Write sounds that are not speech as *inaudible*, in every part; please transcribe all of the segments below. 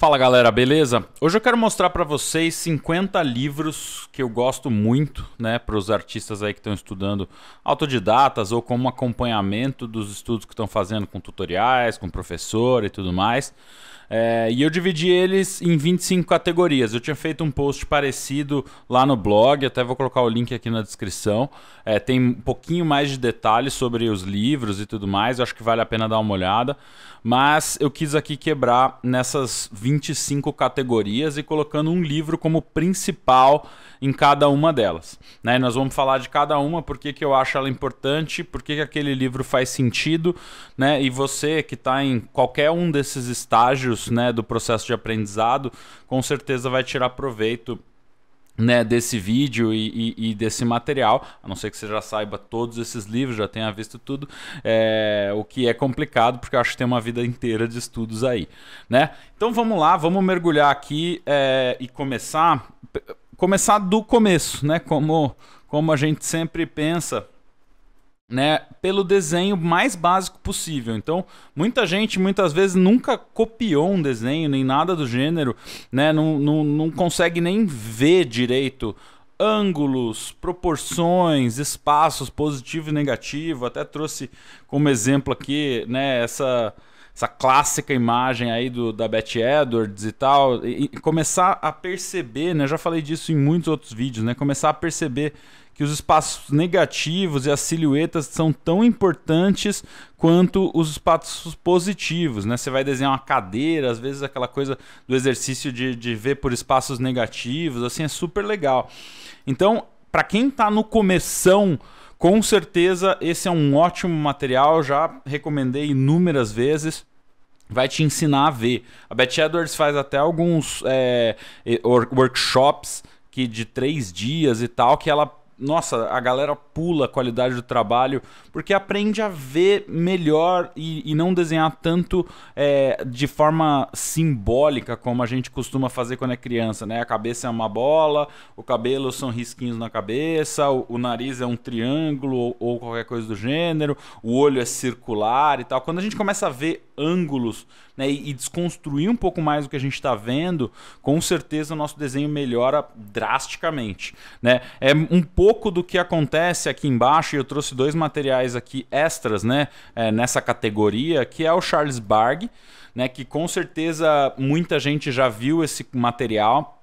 Fala galera, beleza? Hoje eu quero mostrar para vocês 50 livros que eu gosto muito, né, para os artistas aí que estão estudando autodidatas ou como acompanhamento dos estudos que estão fazendo com tutoriais, com professor e tudo mais. É, e eu dividi eles em 25 categorias. Eu tinha feito um post parecido lá no blog, até vou colocar o link aqui na descrição. É, tem um pouquinho mais de detalhes sobre os livros e tudo mais, eu acho que vale a pena dar uma olhada. Mas eu quis aqui quebrar nessas 25 categorias e colocando um livro como principal em cada uma delas. Né? Nós vamos falar de cada uma, por que eu acho ela importante, por que aquele livro faz sentido, né? E você que está em qualquer um desses estágios né, do processo de aprendizado, com certeza vai tirar proveito né, desse vídeo e, e, e, desse material, a não ser que você já saiba todos esses livros, já tenha visto tudo, é, o que é complicado, porque eu acho que tem uma vida inteira de estudos aí, né? Então vamos lá, vamos mergulhar aqui é, e começar, começar do começo, né? Como, como a gente sempre pensa né, pelo desenho mais básico possível. Então, muita gente muitas vezes nunca copiou um desenho nem nada do gênero, né, não, não, não consegue nem ver direito ângulos, proporções, espaços positivo e negativo. Até trouxe como exemplo aqui, né, essa essa clássica imagem aí do, da Betty Edwards e tal, e, e, começar a perceber, né? Já falei disso em muitos outros vídeos, né? Começar a perceber que os espaços negativos e as silhuetas são tão importantes quanto os espaços positivos, né? Você vai desenhar uma cadeira, às vezes aquela coisa do exercício de, de ver por espaços negativos, assim, é super legal. Então, para quem está no começão, com certeza esse é um ótimo material, já recomendei inúmeras vezes vai te ensinar a ver. A Beth Edwards faz até alguns é, workshops que de três dias e tal, que ela nossa, a galera pula a qualidade do trabalho, porque aprende a ver melhor e, e não desenhar tanto é, de forma simbólica como a gente costuma fazer quando é criança, né? A cabeça é uma bola, o cabelo são risquinhos na cabeça, o, o nariz é um triângulo ou, ou, qualquer coisa do gênero, o olho é circular e tal. Quando a gente começa a ver ângulos né, e, e desconstruir um pouco mais o que a gente está vendo, com certeza o nosso desenho melhora drasticamente, né? É um pouco pouco do que acontece aqui embaixo, e eu trouxe dois materiais aqui extras, né? É, nessa categoria, que é o Charles Barg, né? Que com certeza muita gente já viu esse material.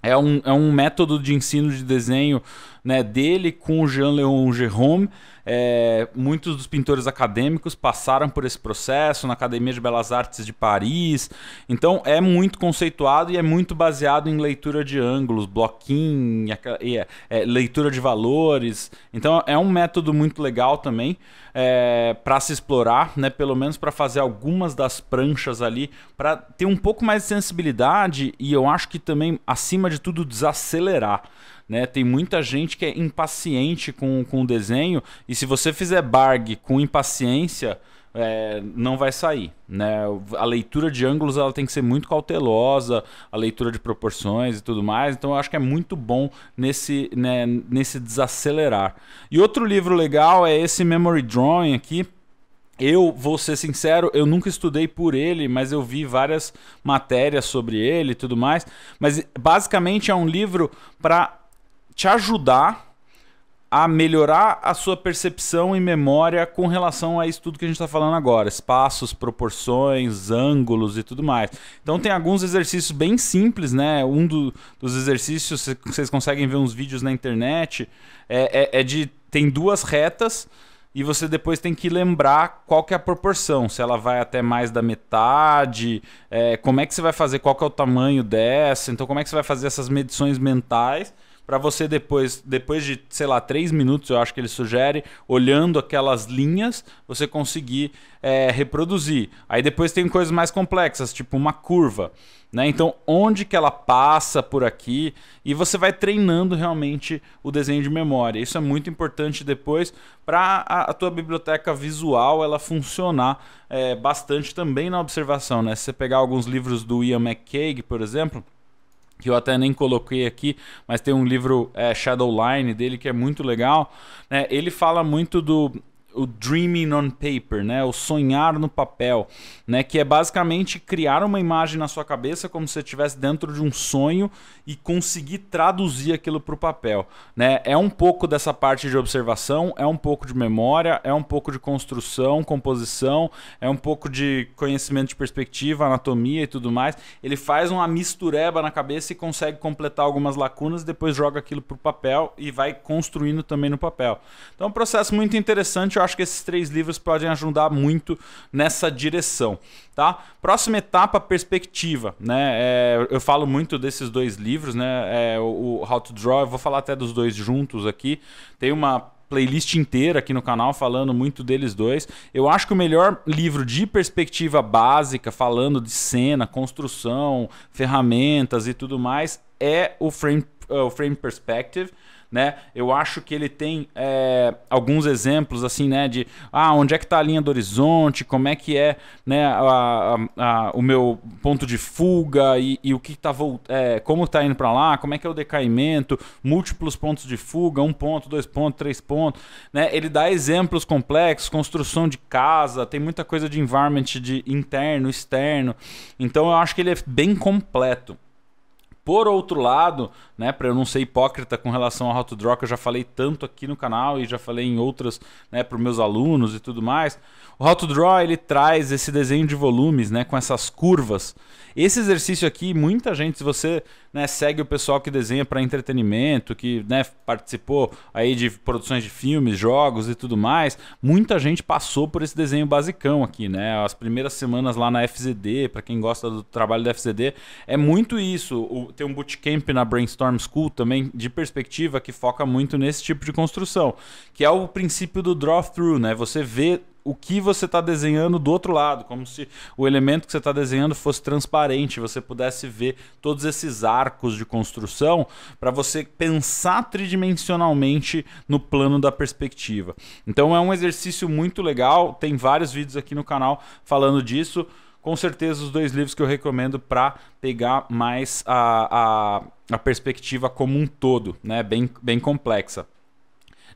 É um, é um método de ensino de desenho né, dele com o Jean-Léon Jerome. É, muitos dos pintores acadêmicos passaram por esse processo na Academia de Belas Artes de Paris. Então é muito conceituado e é muito baseado em leitura de ângulos, bloquinho, é, é, leitura de valores. Então é um método muito legal também é, para se explorar, né? Pelo menos para fazer algumas das pranchas ali, para ter um pouco mais de sensibilidade e eu acho que também, acima de tudo, desacelerar. Né? Tem muita gente que é impaciente com, com o desenho, e se você fizer barg com impaciência, é, não vai sair. Né? A leitura de ângulos ela tem que ser muito cautelosa, a leitura de proporções e tudo mais. Então eu acho que é muito bom nesse, né, nesse desacelerar. E outro livro legal é esse Memory Drawing aqui. Eu vou ser sincero, eu nunca estudei por ele, mas eu vi várias matérias sobre ele e tudo mais. Mas basicamente é um livro para te ajudar a melhorar a sua percepção e memória com relação a isso tudo que a gente está falando agora, espaços, proporções, ângulos e tudo mais. Então tem alguns exercícios bem simples, né? Um do, dos exercícios vocês conseguem ver uns vídeos na internet é, é, é de tem duas retas e você depois tem que lembrar qual que é a proporção, se ela vai até mais da metade, é, como é que você vai fazer, qual que é o tamanho dessa, então como é que você vai fazer essas medições mentais para você depois, depois de, sei lá, três minutos, eu acho que ele sugere, olhando aquelas linhas, você conseguir é, reproduzir. Aí depois tem coisas mais complexas, tipo uma curva. Né? Então, onde que ela passa por aqui e você vai treinando realmente o desenho de memória. Isso é muito importante depois para a, a, tua biblioteca visual ela funcionar é, bastante também na observação. Né? Se você pegar alguns livros do Ian McCaig, por exemplo, que eu até nem coloquei aqui, mas tem um livro é, Shadowline dele que é muito legal. Né? Ele fala muito do o dreaming on paper, né? O sonhar no papel, né? Que é basicamente criar uma imagem na sua cabeça como se você estivesse dentro de um sonho e conseguir traduzir aquilo para o papel, né? É um pouco dessa parte de observação, é um pouco de memória, é um pouco de construção, composição, é um pouco de conhecimento de perspectiva, anatomia e tudo mais. Ele faz uma mistureba na cabeça e consegue completar algumas lacunas, depois joga aquilo para o papel e vai construindo também no papel. Então é um processo muito interessante, eu acho que esses três livros podem ajudar muito nessa direção. Tá? Próxima etapa, perspectiva. Né? É, eu falo muito desses dois livros, né? É, o How to Draw, eu vou falar até dos dois juntos aqui. Tem uma playlist inteira aqui no canal falando muito deles dois. Eu acho que o melhor livro de perspectiva básica, falando de cena, construção, ferramentas e tudo mais, é o Frame, uh, o frame Perspective né? Eu acho que ele tem é, alguns exemplos assim, né? De ah, onde é que está a linha do horizonte, como é que é né, a, a, a, o meu ponto de fuga e, e o que está é, como está indo para lá, como é que é o decaimento, múltiplos pontos de fuga, um ponto, dois pontos, três pontos, né? Ele dá exemplos complexos, construção de casa, tem muita coisa de environment de interno, externo. Então eu acho que ele é bem completo. Por outro lado, né, para eu não ser hipócrita com relação ao How to Draw, que eu já falei tanto aqui no canal e já falei em outras, né, para meus alunos e tudo mais, o How to Draw ele traz esse desenho de volumes, né, com essas curvas. Esse exercício aqui, muita gente, se você né, segue o pessoal que desenha para entretenimento, que né, participou aí de produções de filmes, jogos e tudo mais, muita gente passou por esse desenho basicão aqui, né? As primeiras semanas lá na FZD, para quem gosta do trabalho da FZD, é muito isso. O, tem um bootcamp na Brainstorm School também, de perspectiva, que foca muito nesse tipo de construção, que é o princípio do draw-through, né? Você vê o que você está desenhando do outro lado, como se o elemento que você está desenhando fosse transparente, você pudesse ver todos esses arcos de construção para você pensar tridimensionalmente no plano da perspectiva. Então é um exercício muito legal, tem vários vídeos aqui no canal falando disso com certeza os dois livros que eu recomendo para pegar mais a, a, a, perspectiva como um todo, né? Bem, bem complexa.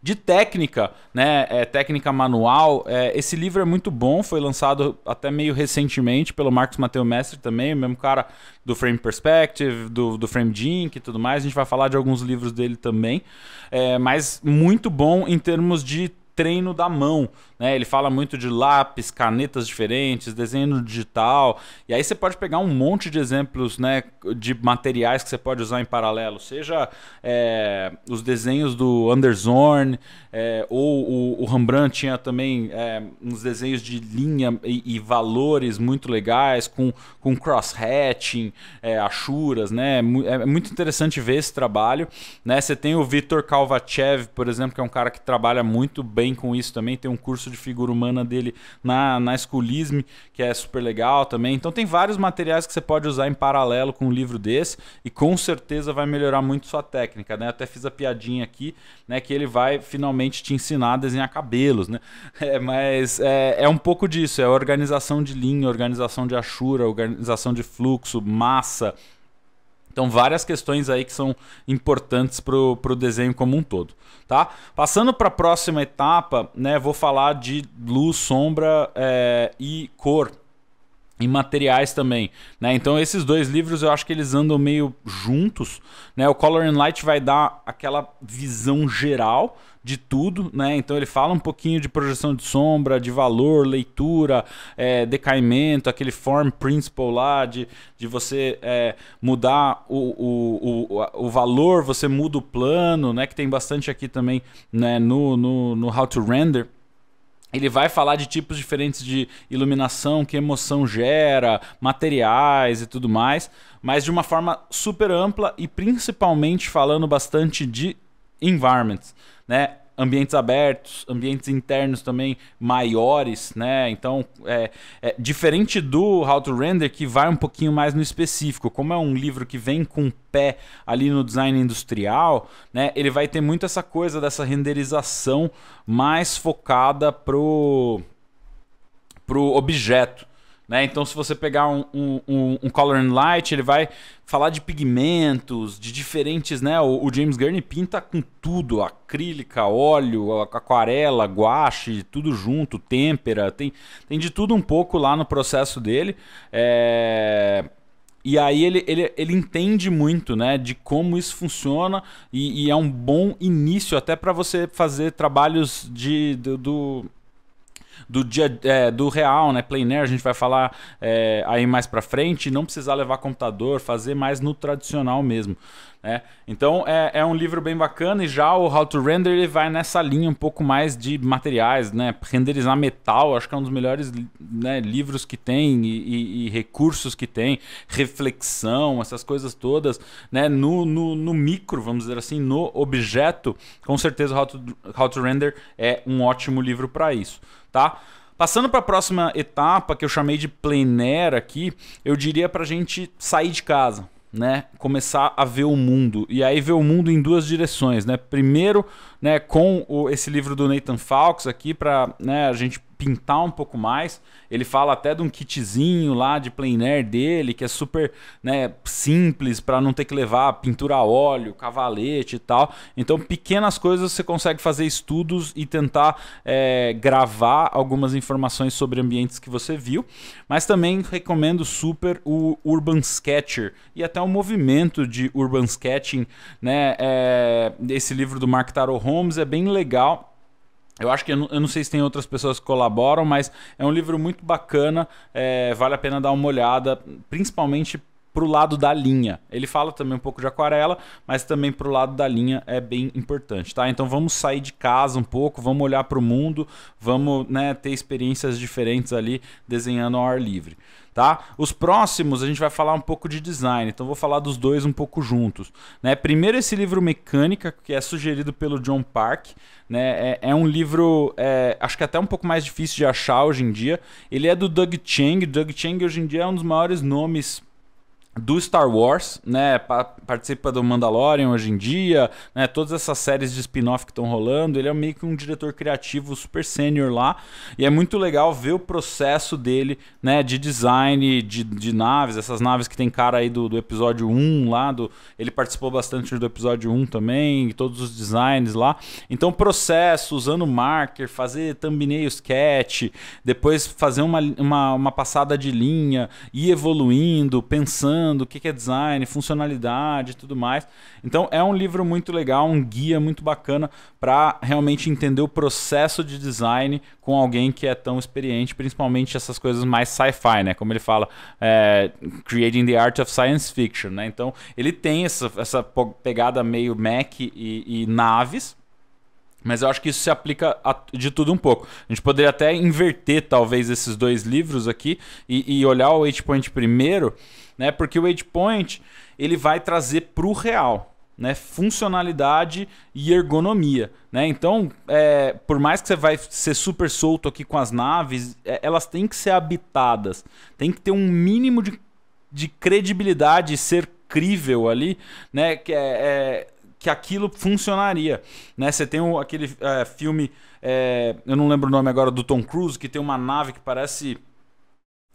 De técnica, né, é, técnica manual, é, esse livro é muito bom, foi lançado até meio recentemente pelo Marcos Mateu Mestre também, o mesmo cara do Frame Perspective, do, do Frame Jink e tudo mais, a gente vai falar de alguns livros dele também, é, mas muito bom em termos de treino da mão. Né? Ele fala muito de lápis, canetas diferentes, desenho digital. E aí você pode pegar um monte de exemplos né, de materiais que você pode usar em paralelo, seja é, os desenhos do Anderson, é, ou o, o, Rembrandt tinha também é, uns desenhos de linha e, e, valores muito legais, com, com cross-hatching, é, achuras. Né? É, é muito interessante ver esse trabalho. Né? Você tem o Vitor Kalvachev, por exemplo, que é um cara que trabalha muito bem bem com isso também. Tem um curso de figura humana dele na, na Escolisme, que é super legal também. Então tem vários materiais que você pode usar em paralelo com um livro desse e com certeza vai melhorar muito sua técnica, né? Eu até fiz a piadinha aqui, né? Que ele vai finalmente te ensinar a desenhar cabelos, né? *laughs* É, mas é, é um pouco disso, é organização de linha, organização de achura, organização de fluxo, massa, então, várias questões aí que são importantes para o desenho como um todo. Tá? Passando para a próxima etapa, né, vou falar de luz, sombra é, e cor e materiais também, né? Então esses dois livros eu acho que eles andam meio juntos, né? O Color and Light vai dar aquela visão geral de tudo, né? Então ele fala um pouquinho de projeção de sombra, de valor, leitura, é, decaimento, aquele form principle lá de, de você é, mudar o, o, o, o, valor, você muda o plano, né? Que tem bastante aqui também né? no, no, no How to Render. Ele vai falar de tipos diferentes de iluminação, que emoção gera, materiais e tudo mais, mas de uma forma super ampla e principalmente falando bastante de environments, né? ambientes abertos, ambientes internos também maiores, né? Então, é, é, diferente do How to Render, que vai um pouquinho mais no específico, como é um livro que vem com pé ali no design industrial, né? Ele vai ter muito essa coisa dessa renderização mais focada pro pro objeto, né? Então, se você pegar um, um, um, um, Color and Light, ele vai falar de pigmentos, de diferentes. Né? O, o James Gurney pinta com tudo: acrílica, óleo, aquarela, guache, tudo junto, têmpera. Tem, tem de tudo um pouco lá no processo dele. É... E aí ele, ele, ele entende muito, né, de como isso funciona e, e é um bom início até para você fazer trabalhos de do, do dia é, do real, né? Plein air, a gente vai falar é, aí mais para frente, não precisar levar computador, fazer mais no tradicional mesmo. Né? Então é, é um livro bem bacana e já o How to Render ele vai nessa linha um pouco mais de materiais, né? Renderizar metal, acho que é um dos melhores né, livros que tem e, e, e, recursos que tem, reflexão, essas coisas todas, né? No, no, no micro, vamos dizer assim, no objeto, com certeza o How to, How to Render é um ótimo livro para isso tá? Passando para a próxima etapa, que eu chamei de plein air aqui, eu diria para a gente sair de casa, né, começar a ver o mundo e aí ver o mundo em duas direções, né? Primeiro, né, com o, esse livro do Nathan Fawkes aqui para, né, a gente pintar um pouco mais. Ele fala até de um kitzinho lá de plein air dele, que é super né, simples para não ter que levar pintura a óleo, cavalete e tal. Então, pequenas coisas você consegue fazer estudos e tentar é, gravar algumas informações sobre ambientes que você viu. Mas também recomendo super o Urban Sketcher e até o movimento de Urban Sketching. Né? É, esse livro do Mark Taro Holmes é bem legal eu acho que eu não, sei se tem outras pessoas que colaboram, mas é um livro muito bacana, é, vale a pena dar uma olhada, principalmente pro lado da linha. Ele fala também um pouco de aquarela, mas também pro lado da linha é bem importante, tá? Então vamos sair de casa um pouco, vamos olhar para o mundo, vamos né, ter experiências diferentes ali desenhando ao ar livre. Tá? Os próximos a gente vai falar um pouco de design, então vou falar dos dois um pouco juntos. Né? Primeiro esse livro Mecânica, que é sugerido pelo John Park, né? é, é um livro, é, acho que é até um pouco mais difícil de achar hoje em dia. Ele é do Doug Chang, Doug Chang hoje em dia é um dos maiores nomes do Star Wars, né? Participa do Mandalorian hoje em dia, né? Todas essas séries de spin-off que estão rolando. Ele é meio que um diretor criativo super sênior lá. E é muito legal ver o processo dele, né? De design de, de naves, essas naves que tem cara aí do, do episódio 1 lá. Do, ele participou bastante do episódio 1 também, todos os designs lá. Então, processo, usando marker, fazer thumbnail sketch, depois fazer uma, uma, uma passada de linha, ir evoluindo, pensando desenhando, o que é design, funcionalidade e tudo mais. Então é um livro muito legal, um guia muito bacana para realmente entender o processo de design com alguém que é tão experiente, principalmente essas coisas mais sci-fi, né? Como ele fala, é, Creating the Art of Science Fiction, né? Então ele tem essa, essa pegada meio Mac e, e naves, mas eu acho que isso se aplica de tudo um pouco. A gente poderia até inverter, talvez, esses dois livros aqui e, e olhar o Waypoint primeiro né? Porque o endpoint ele vai trazer para o real. Né, funcionalidade e ergonomia. Né? Então, é, por mais que você vai ser super solto aqui com as naves, é, elas têm que ser habitadas. Tem que ter um mínimo de, de credibilidade, ser crível ali, né? que, é, é, que aquilo funcionaria. Né? Você tem o, aquele é, filme, é, eu não lembro o nome agora, do Tom Cruise, que tem uma nave que parece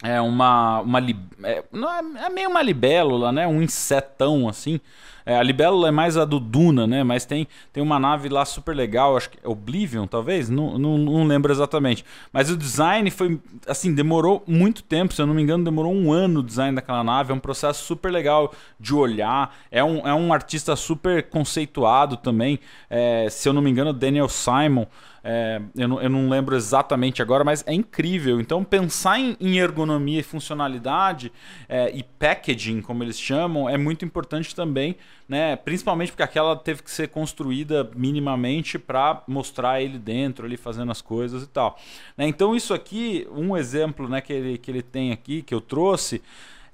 é uma. uma é, é, é meio uma libélula, né? Um insetão assim. É, a libélula é mais a do Duna, né? Mas tem, tem uma nave lá super legal, acho que é Oblivion, talvez? Não, não, não, lembro exatamente. Mas o design foi, assim, demorou muito tempo, se eu não me engano, demorou um ano o design daquela nave. É um processo super legal de olhar. É um, é um artista super conceituado também. É, se eu não me engano, Daniel Simon. É, eu, não, eu, não, lembro exatamente agora, mas é incrível. Então, pensar em, em ergonomia e funcionalidade é, e packaging, como eles chamam, é muito importante também, né? principalmente porque aquela teve que ser construída minimamente para mostrar ele dentro, ali fazendo as coisas e tal. Né? Então, isso aqui, um exemplo né, que, ele, que ele tem aqui, que eu trouxe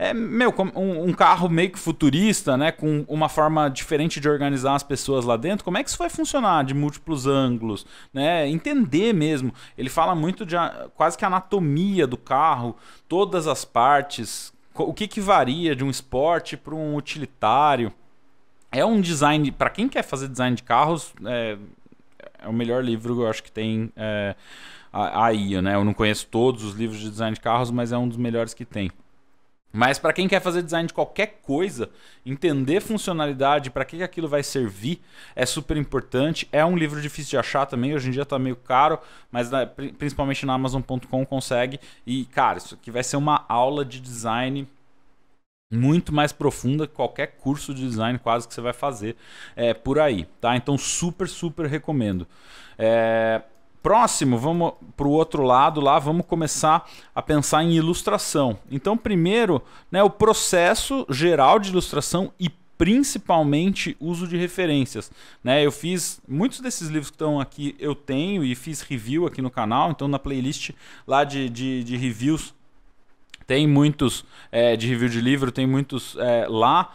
é meu um, um, carro meio que futurista, né, com uma forma diferente de organizar as pessoas lá dentro. Como é que isso vai funcionar de múltiplos ângulos, né? Entender mesmo. Ele fala muito de quase que anatomia do carro, todas as partes, o que, que varia de um esporte para um utilitário. É um design para quem quer fazer design de carros. É, é o melhor livro que eu acho que tem é, aí, né? Eu não conheço todos os livros de design de carros, mas é um dos melhores que tem. Mas para quem quer fazer design de qualquer coisa, entender funcionalidade, para que aquilo vai servir, é super importante. É um livro difícil de achar também, hoje em dia está meio caro, mas na, principalmente na Amazon.com consegue. E, cara, isso aqui vai ser uma aula de design muito mais profunda que qualquer curso de design quase que você vai fazer é, por aí, tá? Então super, super recomendo. É, Próximo, vamos para o outro lado lá, vamos começar a pensar em ilustração. Então, primeiro, né, o processo geral de ilustração e principalmente uso de referências. Né? Eu fiz muitos desses livros que estão aqui, eu tenho e fiz review aqui no canal, então na playlist lá de, de, de reviews tem muitos é, de review de livro, tem muitos é, lá.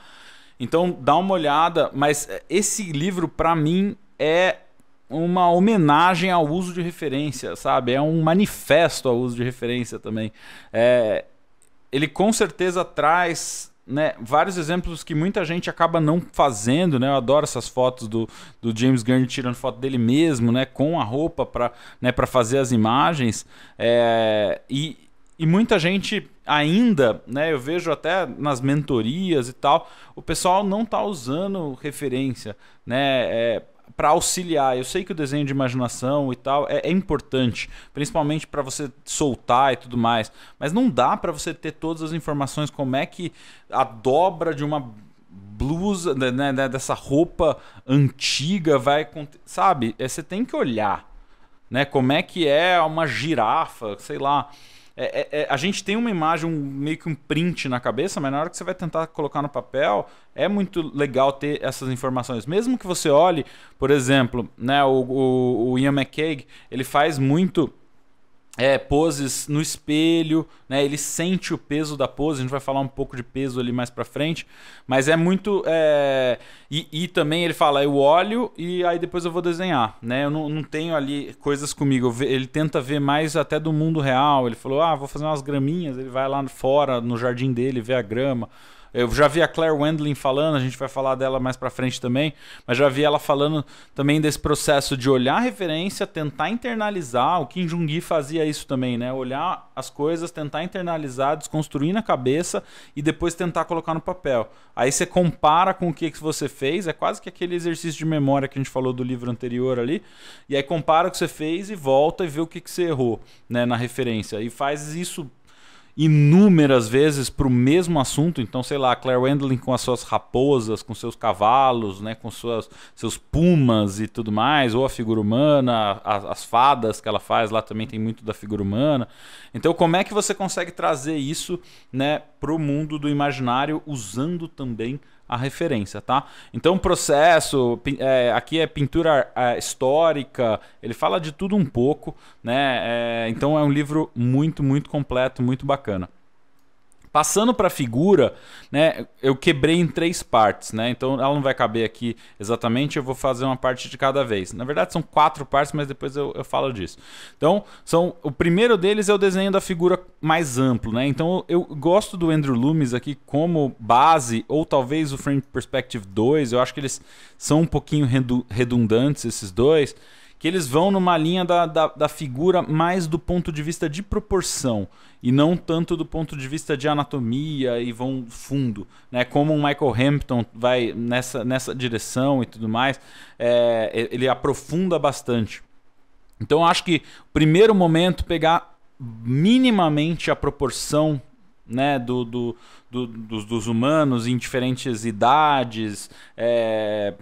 Então dá uma olhada, mas é, esse livro para mim é uma homenagem ao uso de referência, sabe? É um manifesto ao uso de referência também. É, ele com certeza traz né, vários exemplos que muita gente acaba não fazendo, né? Eu adoro essas fotos do, do James Gunn tirando foto dele mesmo, né? Com a roupa para né, fazer as imagens. É, e, e muita gente ainda, né? Eu vejo até nas mentorias e tal, o pessoal não está usando referência, né? É, para auxiliar. Eu sei que o desenho de imaginação e tal é, é importante, principalmente para você soltar e tudo mais, mas não dá para você ter todas as informações como é que a dobra de uma blusa, né, né, né dessa roupa antiga vai, sabe? É, você tem que olhar, né? Como é que é uma girafa, sei lá. É, é, é, a gente tem uma imagem, um, meio que um print na cabeça, mas na hora que você vai tentar colocar no papel, é muito legal ter essas informações. Mesmo que você olhe, por exemplo, né, o, o, o Ian McCaig, ele faz muito é, poses no espelho, né? Ele sente o peso da pose. A gente vai falar um pouco de peso ali mais para frente, mas é muito é... E, e, também ele fala, eu olho e aí depois eu vou desenhar, né? Eu não, não tenho ali coisas comigo. Ve... Ele tenta ver mais até do mundo real. Ele falou, ah, vou fazer umas graminhas. Ele vai lá fora no jardim dele, vê a grama. Eu já vi a Claire Wendling falando, a gente vai falar dela mais para frente também, mas já vi ela falando também desse processo de olhar a referência, tentar internalizar. O Kim Jong-gi fazia isso também, né? Olhar as coisas, tentar internalizar, desconstruir na cabeça e depois tentar colocar no papel. Aí você compara com o que, que você fez, é quase que aquele exercício de memória que a gente falou do livro anterior ali, e aí compara o que você fez e volta e vê o que, que você errou né, na referência. E faz isso inúmeras vezes para o mesmo assunto. Então, sei lá, Claire Wendling com as suas raposas, com seus cavalos, né, com suas, seus pumas e tudo mais, ou a figura humana, as, as fadas que ela faz lá também tem muito da figura humana. Então, como é que você consegue trazer isso né, para o mundo do imaginário usando também a referência, tá? Então, processo, é, aqui é pintura é, histórica, ele fala de tudo um pouco, né? É, então, é um livro muito, muito completo, muito bacana. Passando para a figura, né, eu quebrei em três partes, né? Então ela não vai caber aqui exatamente, eu vou fazer uma parte de cada vez. Na verdade são quatro partes, mas depois eu, eu falo disso. Então, são o primeiro deles é o desenho da figura mais amplo, né? Então eu gosto do Andrew Loomis aqui como base ou talvez o Frame Perspective 2, eu acho que eles são um pouquinho redundantes esses dois que eles vão numa linha da, da, da, figura mais do ponto de vista de proporção e não tanto do ponto de vista de anatomia e vão fundo, né? Como o Michael Hampton vai nessa, nessa direção e tudo mais, é, ele aprofunda bastante. Então acho que primeiro momento pegar minimamente a proporção né, do, do, do dos, dos, humanos em diferentes idades, é,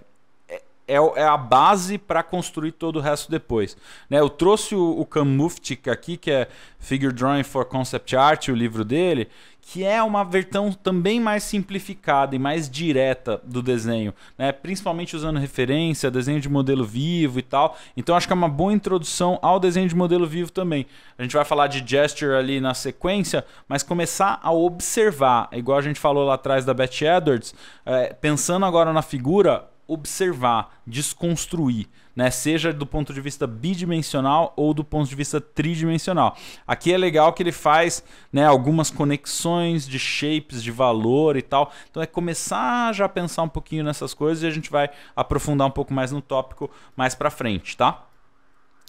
é, é a base para construir todo o resto depois. Né? Eu trouxe o, o Cam Muftik aqui, que é Figure Drawing for Concept Art, o livro dele, que é uma versão também mais simplificada e mais direta do desenho, né? principalmente usando referência, desenho de modelo vivo e tal. Então acho que é uma boa introdução ao desenho de modelo vivo também. A gente vai falar de gesture ali na sequência, mas começar a observar, igual a gente falou lá atrás da Beth Edwards, é, pensando agora na figura, observar, desconstruir, né? Seja do ponto de vista bidimensional ou do ponto de vista tridimensional. Aqui é legal que ele faz, né, algumas conexões de shapes, de valor e tal. Então é começar já a pensar um pouquinho nessas coisas e a gente vai aprofundar um pouco mais no tópico mais para frente, tá?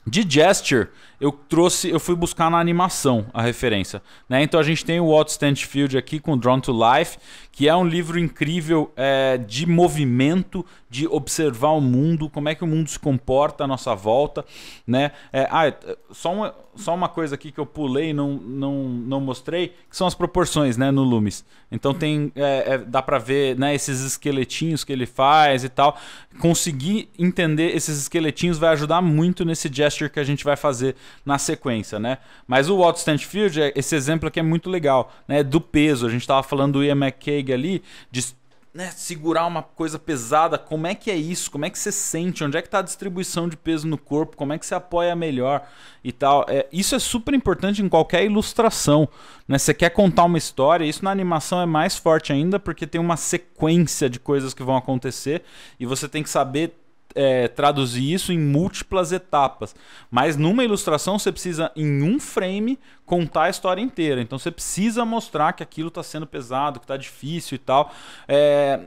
De gesture, eu trouxe, eu fui buscar na animação a referência. Né? Então a gente tem o Walt Stanfield aqui com Drawn to Life, que é um livro incrível é, de movimento, de observar o mundo, como é que o mundo se comporta à nossa volta. Né? É, ah, é, só uma, só uma coisa aqui que eu pulei e não, não, não mostrei, que são as proporções né, no Loomis. Então tem, é, é dá para ver né, esses esqueletinhos que ele faz e tal. Conseguir entender esses esqueletinhos vai ajudar muito nesse gesture que a gente vai fazer na sequência, né? Mas o Walt Stanfield, é esse exemplo aqui é muito legal, né? Do peso, a gente estava falando do Ian McCaig ali, de né, segurar uma coisa pesada, como é que é isso? Como é que você sente? Onde é que está a distribuição de peso no corpo? Como é que você apoia melhor e tal? É, isso é super importante em qualquer ilustração. Né? Você quer contar uma história, isso na animação é mais forte ainda, porque tem uma sequência de coisas que vão acontecer e você tem que saber é, traduzir isso em múltiplas etapas. Mas numa ilustração você precisa, em um frame, contar a história inteira. Então você precisa mostrar que aquilo está sendo pesado, que está difícil e tal. É,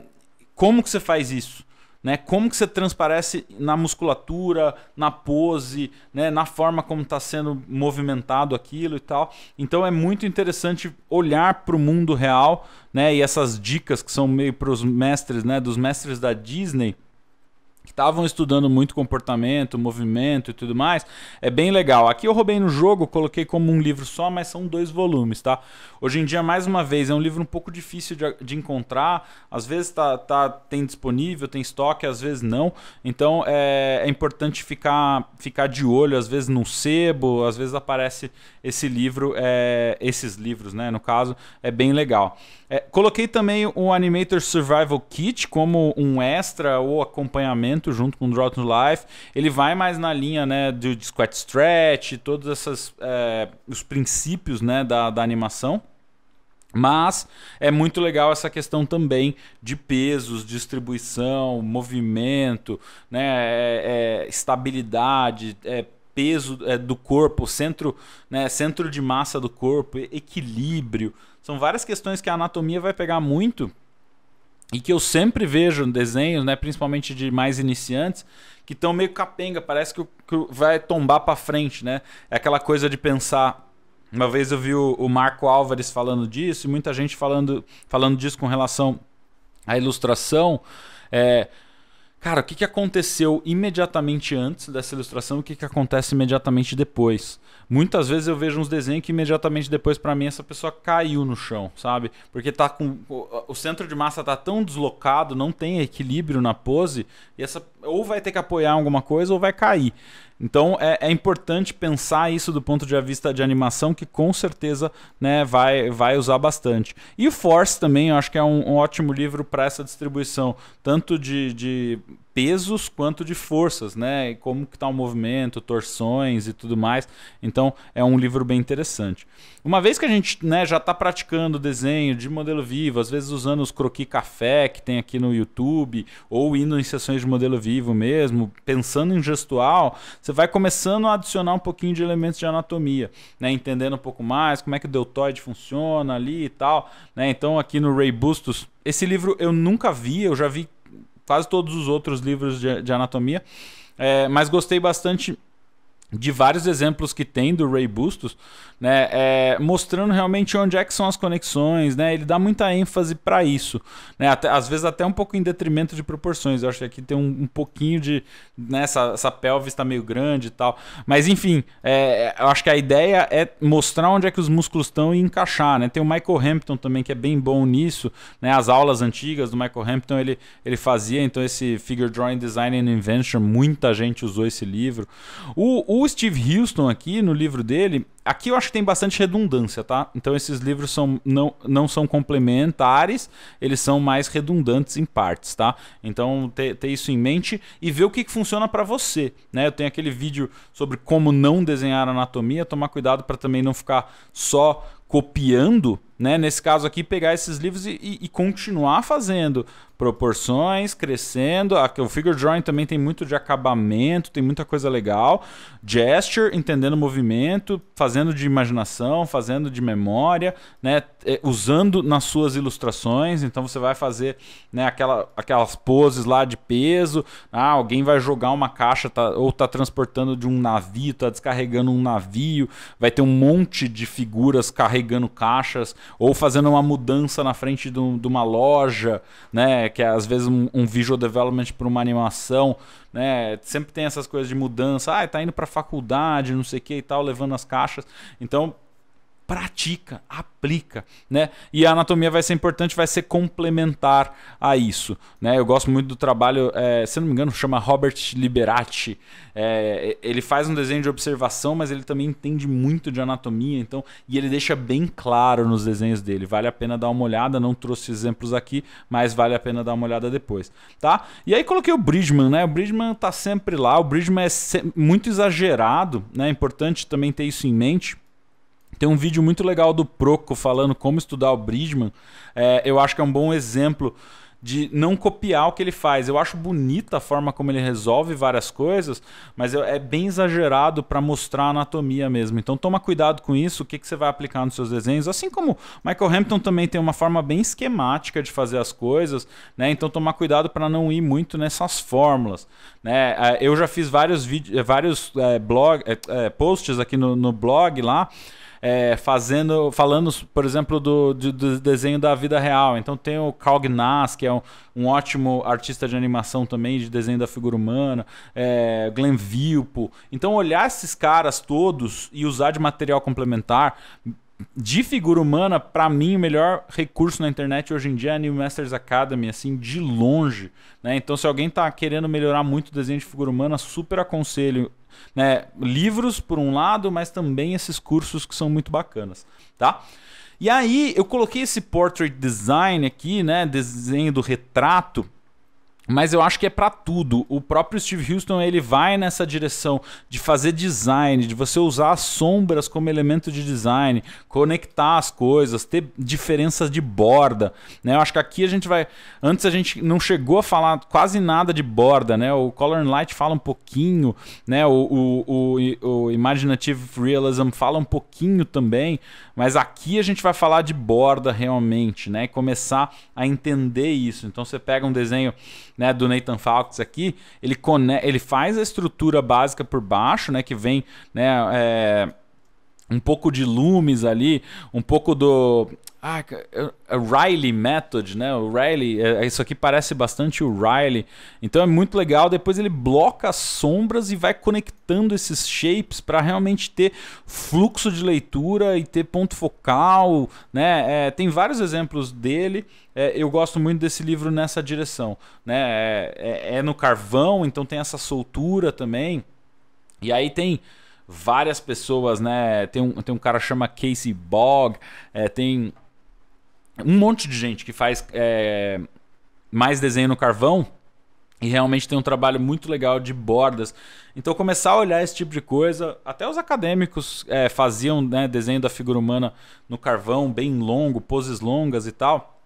como que você faz isso? Né? Como que você transparece na musculatura, na pose, né? na forma como está sendo movimentado aquilo e tal. Então é muito interessante olhar para o mundo real, né? E essas dicas que são meio para os mestres, né? Dos mestres da Disney estavam estudando muito comportamento, movimento e tudo mais. É bem legal. Aqui eu roubei no jogo, coloquei como um livro só, mas são dois volumes, tá? Hoje em dia, mais uma vez, é um livro um pouco difícil de, de encontrar. Às vezes tá, tá, tem disponível, tem estoque, às vezes não. Então é, é importante ficar, ficar de olho, às vezes no sebo, às vezes aparece esse livro, é, esses livros, né? No caso, é bem legal. É, coloquei também o Animator Survival Kit como um extra ou acompanhamento muito junto com Drought to Life. Ele vai mais na linha né, do Squat Stretch, todos essas, é, os princípios né, da, da animação. Mas é muito legal essa questão também de pesos, distribuição, movimento, né, é, é, estabilidade, é, peso é do corpo, centro, né, centro de massa do corpo, equilíbrio. São várias questões que a anatomia vai pegar muito e que eu sempre vejo desenhos, né, principalmente de mais iniciantes, que estão meio capenga, parece que, que vai tombar para frente, né? É aquela coisa de pensar. Uma vez eu vi o, o Marco Álvares falando disso e muita gente falando, falando disso com relação à ilustração. É, Cara, o que, que aconteceu imediatamente antes dessa ilustração e o que, que acontece imediatamente depois? Muitas vezes eu vejo uns desenhos que imediatamente depois, para mim, essa pessoa caiu no chão, sabe? Porque tá com. O centro de massa tá tão deslocado, não tem equilíbrio na pose, e essa. Ou vai ter que apoiar alguma coisa ou vai cair. Então é, é, importante pensar isso do ponto de vista de animação, que com certeza né, vai, vai usar bastante. E Force também, eu acho que é um, um ótimo livro para essa distribuição, tanto de, de pesos quanto de forças, né? E como que está o movimento, torções e tudo mais. Então é um livro bem interessante. Uma vez que a gente né, já está praticando desenho de modelo vivo, às vezes usando os croquis café que tem aqui no YouTube, ou indo em sessões de modelo vivo mesmo, pensando em gestual, você vai começando a adicionar um pouquinho de elementos de anatomia, né? Entendendo um pouco mais como é que o deltoide funciona ali e tal, né? Então aqui no Ray Bustos esse livro eu nunca vi, eu já vi quase todos os outros livros de, de anatomia. É, mas gostei bastante de vários exemplos que tem do Ray Bustos, né, é, mostrando realmente onde é que são as conexões, né, ele dá muita ênfase para isso, né, até, às vezes até um pouco em detrimento de proporções, eu acho que aqui tem um, um pouquinho de, né, essa, essa pelvis está meio grande e tal, mas enfim, é, eu acho que a ideia é mostrar onde é que os músculos estão e encaixar, né, tem o Michael Hampton também que é bem bom nisso, né, as aulas antigas do Michael Hampton ele, ele fazia, então esse Figure Drawing Design and Invention, muita gente usou esse livro, o, o o Steve Houston aqui, no livro dele, aqui eu acho que tem bastante redundância, tá? Então esses livros são, não, não são complementares, eles são mais redundantes em partes, tá? Então ter, ter isso em mente e ver o que, que funciona para você, né? Eu tenho aquele vídeo sobre como não desenhar anatomia, tomar cuidado para também não ficar só copiando né, nesse caso aqui, pegar esses livros e, e, e continuar fazendo proporções, crescendo. o figure drawing também tem muito de acabamento, tem muita coisa legal. Gesture, entendendo movimento, fazendo de imaginação, fazendo de memória, né, é, usando nas suas ilustrações. Então você vai fazer né, aquela, aquelas poses lá de peso. Ah, alguém vai jogar uma caixa tá, ou tá transportando de um navio, tá descarregando um navio. Vai ter um monte de figuras carregando caixas ou fazendo uma mudança na frente de, um, de uma loja, né? Que é, às vezes um, um visual development para uma animação, né? Sempre tem essas coisas de mudança, ah, tá indo para faculdade, não sei o que e tal, levando as caixas. Então pratica, aplica, né? E a anatomia vai ser importante, vai ser complementar a isso, né? Eu gosto muito do trabalho, é, se não me engano, chama Robert Liberati. É, ele faz um desenho de observação, mas ele também entende muito de anatomia, então, e ele deixa bem claro nos desenhos dele. Vale a pena dar uma olhada, não trouxe exemplos aqui, mas vale a pena dar uma olhada depois, tá? E aí coloquei o Bridgman, né? O Bridgman tá sempre lá, o Bridgman é muito exagerado, né? É importante também ter isso em mente. Tem um vídeo muito legal do Proco falando como estudar o Bridgman. É, eu acho que é um bom exemplo de não copiar o que ele faz. Eu acho bonita a forma como ele resolve várias coisas, mas é bem exagerado para mostrar a anatomia mesmo. Então toma cuidado com isso, o que, que você vai aplicar nos seus desenhos. Assim como Michael Hampton também tem uma forma bem esquemática de fazer as coisas, né? Então toma cuidado para não ir muito nessas fórmulas. Né? É, eu já fiz vários, vídeos, vários é, blog, é, é, posts aqui no, no blog lá é, fazendo, falando, por exemplo, do, do, do, desenho da vida real. Então tem o Carl Gnass, que é um, um ótimo artista de animação também, de desenho da figura humana, é, Glenn Vilpo. Então olhar esses caras todos e usar de material complementar de figura humana, para mim, o melhor recurso na internet hoje em dia é a New Masters Academy, assim, de longe. Né? Então, se alguém está querendo melhorar muito o desenho de figura humana, super aconselho. Né? Livros, por um lado, mas também esses cursos que são muito bacanas. Tá? E aí, eu coloquei esse portrait design aqui, né? Desenho do retrato mas eu acho que é para tudo. O próprio Steve Houston ele vai nessa direção de fazer design, de você usar as sombras como elemento de design, conectar as coisas, ter diferenças de borda. Né? Eu acho que aqui a gente vai. Antes a gente não chegou a falar quase nada de borda, né? O Color and Light fala um pouquinho, né? O, o, o, o Imaginative Realism fala um pouquinho também, mas aqui a gente vai falar de borda realmente, né? E começar a entender isso. Então você pega um desenho né, do Nathan Falks aqui, ele, conecta, ele faz a estrutura básica por baixo, né, que vem, né, é, um pouco de lumes ali, um pouco do ah, a Riley Method, né? O Riley, é, é, isso aqui parece bastante o Riley. Então é muito legal. Depois ele bloca as sombras e vai conectando esses shapes para realmente ter fluxo de leitura e ter ponto focal, né? É, tem vários exemplos dele. É, eu gosto muito desse livro nessa direção, né? É, é, é no carvão, então tem essa soltura também. E aí tem várias pessoas, né? Tem um, tem um cara que chama Casey Bog, é, tem um monte de gente que faz é, mais desenho no carvão e realmente tem um trabalho muito legal de bordas. Então, começar a olhar esse tipo de coisa. Até os acadêmicos é, faziam né, desenho da figura humana no carvão, bem longo, poses longas e tal.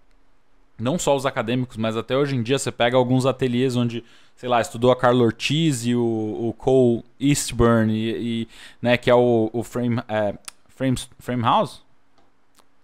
Não só os acadêmicos, mas até hoje em dia você pega alguns ateliês onde, sei lá, estudou a Carla Ortiz e o, o Cole Eastburn, e, e né, que é o, o frame, é, frame, frame House?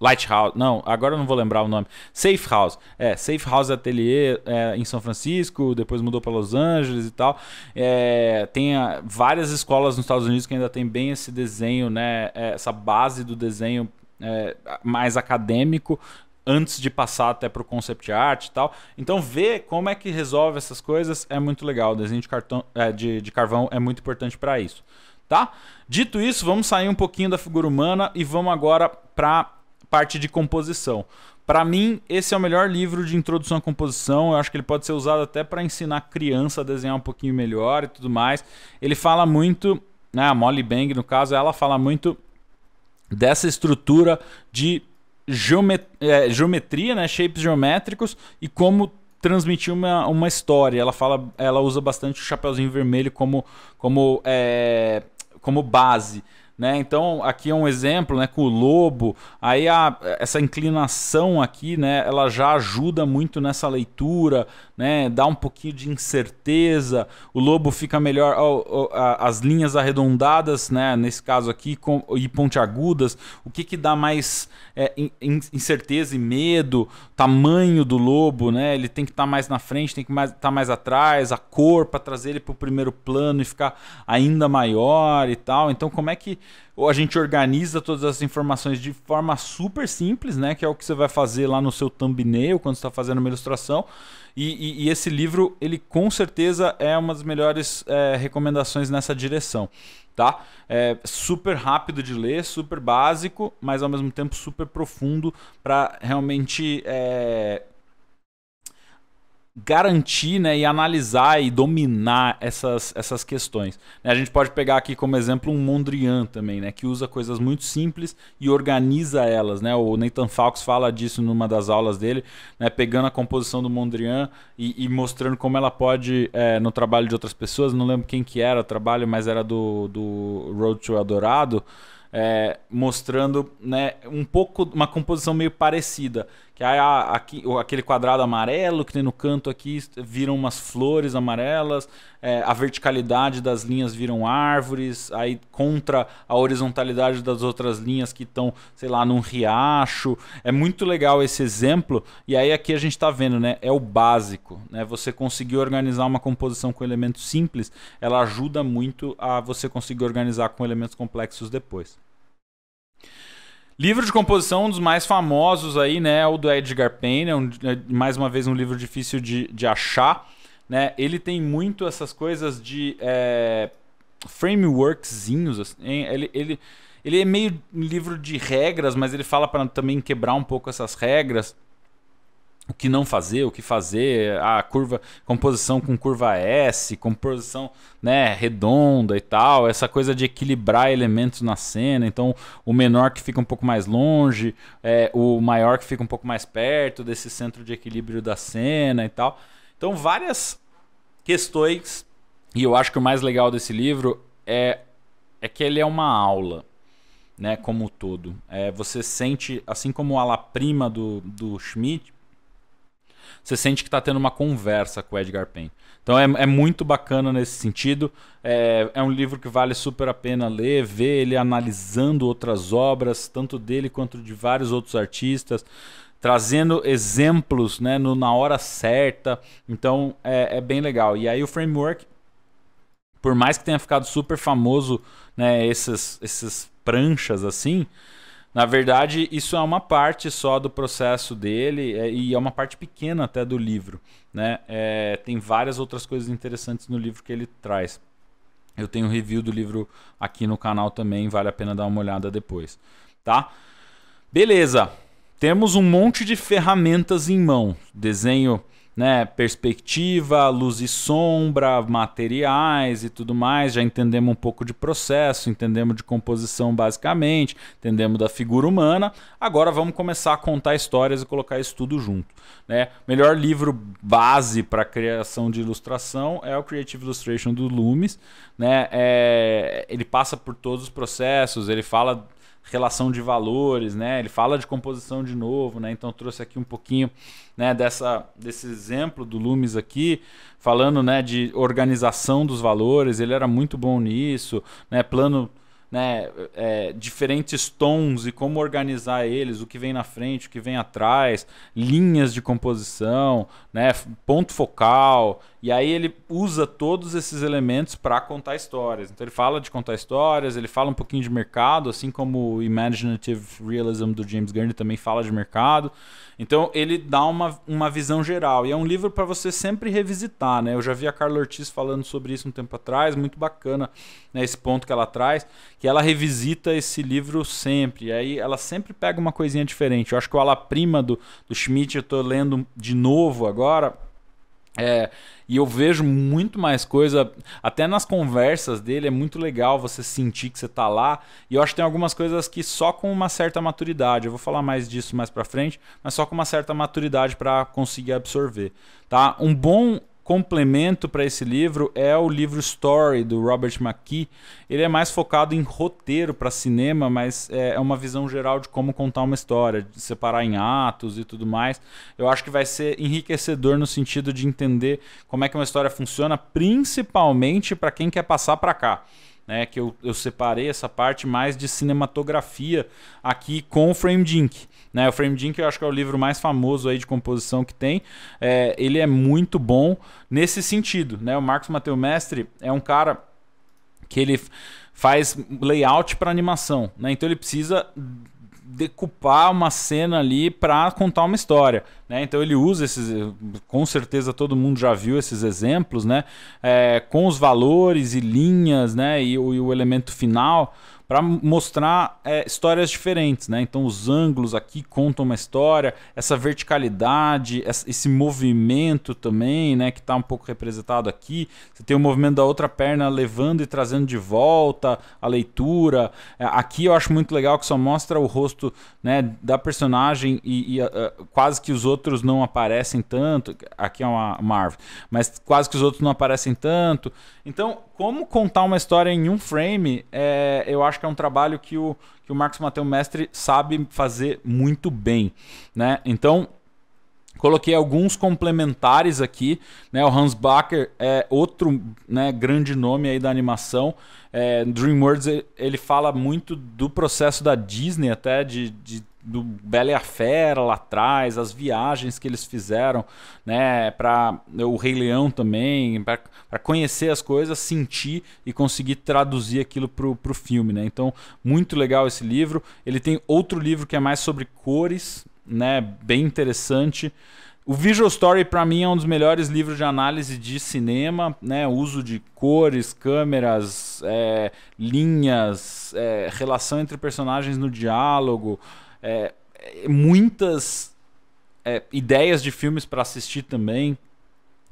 Lighthouse, não, agora eu não vou lembrar o nome. Safe House. É, Safe House Atelier é, em São Francisco, depois mudou para Los Angeles e tal. É, tem a, ah, várias escolas nos Estados Unidos que ainda tem bem esse desenho, né? É, essa base do desenho é, mais acadêmico antes de passar até para o concept art e tal. Então, ver como é que resolve essas coisas é muito legal. O desenho de, cartão, é, de, de carvão é muito importante para isso. Tá? Dito isso, vamos sair um pouquinho da figura humana e vamos agora para parte de composição. Para mim, esse é o melhor livro de introdução à composição. Eu acho que ele pode ser usado até para ensinar criança a desenhar um pouquinho melhor e tudo mais. Ele fala muito, né, a Molly Bang, no caso, ela fala muito dessa estrutura de é, geometria, né, shapes geométricos e como transmitir uma, uma história. Ela fala, ela usa bastante o chapeuzinho vermelho como como é, como base. Né? Então, aqui é um exemplo né, com o lobo. Aí a, essa inclinação aqui, né, ela já ajuda muito nessa leitura, né? Dá um pouquinho de incerteza. O lobo fica melhor, as linhas arredondadas, né? Nesse caso aqui, com, e pontiagudas. O que que dá mais é, in, incerteza e medo? Tamanho do lobo, né? Ele tem que estar tá mais na frente, tem que estar tá mais atrás. A cor para trazer ele para o primeiro plano e ficar ainda maior e tal. Então, como é que a gente organiza todas as informações de forma super simples, né? Que é o que você vai fazer lá no seu thumbnail quando está fazendo uma ilustração. e, e e, esse livro, ele com certeza é uma das melhores é, recomendações nessa direção. Tá? É super rápido de ler, super básico, mas ao mesmo tempo super profundo para realmente é, garantir né, e analisar e dominar essas, essas questões. A gente pode pegar aqui como exemplo um Mondrian também, né, que usa coisas muito simples e organiza elas. Né? O Nathan Falks fala disso numa das aulas dele, né, pegando a composição do Mondrian e, e mostrando como ela pode, é, no trabalho de outras pessoas, não lembro quem que era o trabalho, mas era do, do Road to Eldorado, é, mostrando né, um pouco uma composição meio parecida que aí aqui, aquele quadrado amarelo que tem no canto aqui viram umas flores amarelas, é, a verticalidade das linhas viram árvores, aí contra a horizontalidade das outras linhas que estão, sei lá, num riacho. É muito legal esse exemplo. E aí aqui a gente está vendo, né? É o básico, né? Você conseguir organizar uma composição com elementos simples, ela ajuda muito a você conseguir organizar com elementos complexos depois. Livro de composição, um dos mais famosos aí, né? É o do Edgar Payne, é um, é, mais uma vez um livro difícil de, de achar, né? Ele tem muito essas coisas de é, frameworkzinhos, assim, ele, ele, ele é meio livro de regras, mas ele fala para também quebrar um pouco essas regras o que não fazer, o que fazer, a curva, composição com curva S, composição né, redonda e tal, essa coisa de equilibrar elementos na cena, então o menor que fica um pouco mais longe, é, o maior que fica um pouco mais perto desse centro de equilíbrio da cena e tal. Então, várias questões, e eu acho que o mais legal desse livro é, é que ele é uma aula. Né, como um todo. É, você sente, assim como a La Prima do, do Schmidt, você sente que está tendo uma conversa com o Edgar Payne. Então é, é muito bacana nesse sentido. É, é, um livro que vale super a pena ler, ver ele analisando outras obras, tanto dele quanto de vários outros artistas, trazendo exemplos né, no, na hora certa. Então é, é bem legal. E aí o framework, por mais que tenha ficado super famoso, né, essas, essas pranchas assim. Na verdade, isso é uma parte só do processo dele é, e é uma parte pequena até do livro. Né? É, tem várias outras coisas interessantes no livro que ele traz. Eu tenho um review do livro aqui no canal também, vale a pena dar uma olhada depois. Tá? Beleza. Temos um monte de ferramentas em mão. Desenho né, perspectiva, luz e sombra, materiais e tudo mais. Já entendemos um pouco de processo, entendemos de composição basicamente, entendemos da figura humana. Agora vamos começar a contar histórias e colocar isso tudo junto. Né? Melhor livro base para criação de ilustração é o Creative Illustration do Loomis. Né? É, ele passa por todos os processos, ele fala relação de valores, né? Ele fala de composição de novo, né? Então trouxe aqui um pouquinho, né, dessa desse exemplo do Lumes aqui, falando, né, de organização dos valores, ele era muito bom nisso, né? Plano né, é, diferentes tons e como organizar eles, o que vem na frente, o que vem atrás, linhas de composição, né, ponto focal, e aí ele usa todos esses elementos para contar histórias. Então ele fala de contar histórias, ele fala um pouquinho de mercado, assim como o Imaginative Realism do James Gurney também fala de mercado. Então ele dá uma, uma visão geral. E é um livro para você sempre revisitar, né? Eu já vi a Carla Ortiz falando sobre isso um tempo atrás, muito bacana né, esse ponto que ela traz, que ela revisita esse livro sempre. E aí ela sempre pega uma coisinha diferente. Eu acho que o Ala Prima do, do Schmidt eu estou lendo de novo agora é, e eu vejo muito mais coisa, até nas conversas dele, é muito legal você sentir que você tá lá. E eu acho que tem algumas coisas que só com uma certa maturidade, eu vou falar mais disso mais para frente, mas só com uma certa maturidade para conseguir absorver, tá? Um bom complemento para esse livro é o livro Story do Robert McKee. Ele é mais focado em roteiro para cinema, mas é, é uma visão geral de como contar uma história, de separar em atos e tudo mais. Eu acho que vai ser enriquecedor no sentido de entender como é que uma história funciona, principalmente para quem quer passar para cá né? Que eu, eu separei essa parte mais de cinematografia aqui com o Frame Dink. Né? O Frame Dink eu acho que é o livro mais famoso aí de composição que tem. É, ele é muito bom nesse sentido. Né? O Marcos Mateu Mestre é um cara que ele faz layout para animação, né? Então ele precisa decupar uma cena ali para contar uma história, né? Então ele usa esses, com certeza todo mundo já viu esses exemplos, né? É, com os valores e linhas, né? E, e o elemento final, para mostrar é, histórias diferentes, né? Então os ângulos aqui contam uma história, essa verticalidade, esse movimento também, né? Que está um pouco representado aqui. Você tem o movimento da outra perna levando e trazendo de volta a leitura. É, aqui eu acho muito legal que só mostra o rosto, né? Da personagem e, e quase que os outros não aparecem tanto. Aqui é uma, Marvel, mas quase que os outros não aparecem tanto. Então como contar uma história em um frame, é, eu acho que é um trabalho que o, que o Marcos Mateu Mestre sabe fazer muito bem. Né? Então, Coloquei alguns complementares aqui, né? O Hans Bacher é outro né, grande nome aí da animação. É, DreamWorks ele fala muito do processo da Disney até de, de do Bela e a Fera lá atrás, as viagens que eles fizeram, né, para né, o Rei Leão também, para conhecer as coisas, sentir e conseguir traduzir aquilo para o filme, né? Então, muito legal esse livro. Ele tem outro livro que é mais sobre cores, né, bem interessante. O Visual Story para mim é um dos melhores livros de análise de cinema, né? Uso de cores, câmeras, é, linhas, é, relação entre personagens no diálogo, é, é muitas é, ideias de filmes para assistir também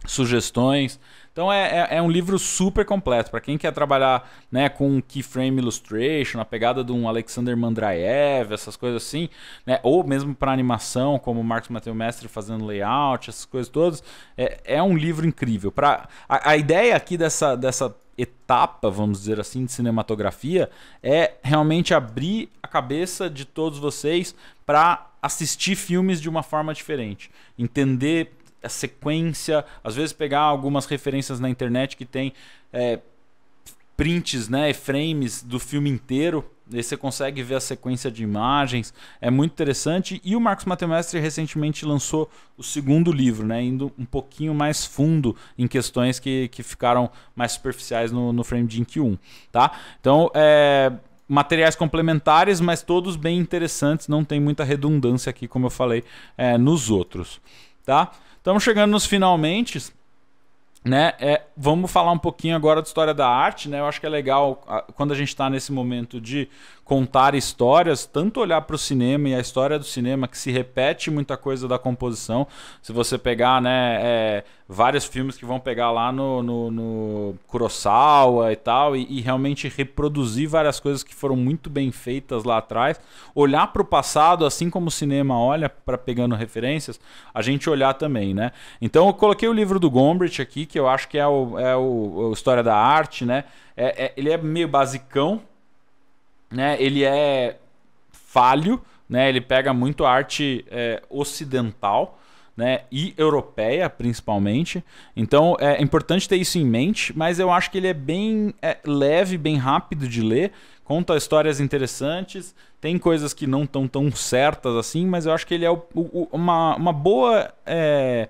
sugestões. Então é, é, é, um livro super completo. Para quem quer trabalhar né, com keyframe illustration, a pegada de um Alexander Mandraev, essas coisas assim, né, ou mesmo para animação, como o Marcos Mateu Mestre fazendo layout, essas coisas todas, é, é um livro incrível. Pra, a, a ideia aqui dessa, dessa etapa, vamos dizer assim, de cinematografia é realmente abrir a cabeça de todos vocês para assistir filmes de uma forma diferente, entender a sequência, às vezes pegar algumas referências na internet que tem é, prints, né, frames do filme inteiro. E você consegue ver a sequência de imagens, é muito interessante. E o Marcos Matemestre recentemente lançou o segundo livro, né, indo um pouquinho mais fundo em questões que, que ficaram mais superficiais no, no Frame Jink 1. Tá? Então, é, materiais complementares, mas todos bem interessantes, não tem muita redundância aqui, como eu falei, é, nos outros. Tá? Estamos chegando nos finalmente. Né? É, vamos falar um pouquinho agora de história da arte, né? Eu acho que é legal quando a gente está nesse momento de contar histórias, tanto olhar para o cinema e a história do cinema, que se repete muita coisa da composição. Se você pegar né, é, vários filmes que vão pegar lá no, no, no Kurosawa e tal, e, e, realmente reproduzir várias coisas que foram muito bem feitas lá atrás. Olhar para o passado, assim como o cinema olha, para pegando referências, a gente olhar também. né? Então eu coloquei o livro do Gombrich aqui, que eu acho que é o, é o, o História da Arte, né? É, é, ele é meio basicão, né, ele é falho, né, ele pega muito arte é, ocidental, né, e europeia principalmente. Então é importante ter isso em mente, mas eu acho que ele é bem é, leve, bem rápido de ler, conta histórias interessantes, tem coisas que não estão tão certas assim, mas eu acho que ele é o, o, uma, uma boa. É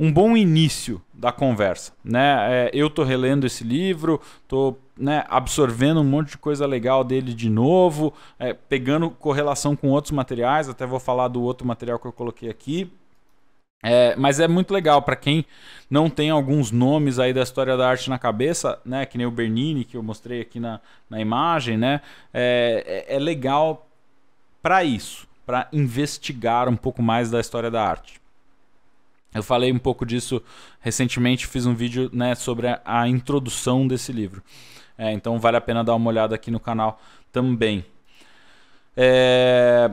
um bom início da conversa. Né? É, eu estou relendo esse livro, estou né, absorvendo um monte de coisa legal dele de novo, é, pegando correlação com outros materiais, até vou falar do outro material que eu coloquei aqui. É, mas é muito legal para quem não tem alguns nomes aí da história da arte na cabeça, né? Que nem o Bernini que eu mostrei aqui na, na imagem, né? É, é, é legal para isso, para investigar um pouco mais da história da arte. Eu falei um pouco disso recentemente, fiz um vídeo né, sobre a, a introdução desse livro. É, então vale a pena dar uma olhada aqui no canal também. É...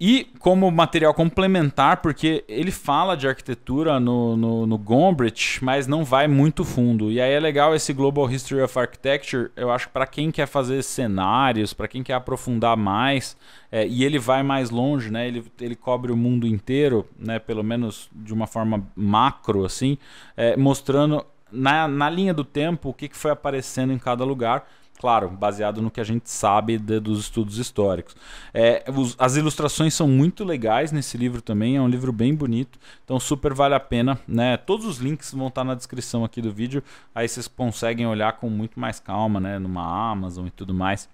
E como material complementar, porque ele fala de arquitetura no, no, no Gombrich, mas não vai muito fundo. E aí é legal esse Global History of Architecture, eu acho que para quem quer fazer cenários, para quem quer aprofundar mais, é, e ele vai mais longe, né? Ele, ele cobre o mundo inteiro, né? Pelo menos de uma forma macro, assim, é, mostrando na, na linha do tempo o que, que foi aparecendo em cada lugar claro, baseado no que a gente sabe de, dos estudos históricos. É, os, as ilustrações são muito legais nesse livro também, é um livro bem bonito, então super vale a pena. Né? Todos os links vão estar na descrição aqui do vídeo, aí vocês conseguem olhar com muito mais calma, né? numa Amazon e tudo mais.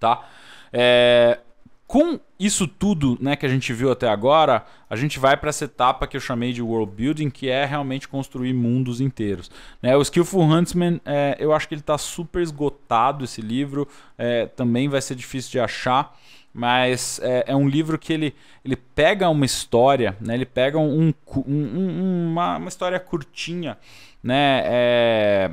Tá? É, com isso tudo né, que a gente viu até agora, a gente vai para essa etapa que eu chamei de world building, que é realmente construir mundos inteiros. Né, o Skillful Huntsman, é, eu acho que ele está super esgotado, esse livro, é, também vai ser difícil de achar, mas é, é, um livro que ele, ele pega uma história, né, ele pega um, um, um, uma, uma, história curtinha, né, é,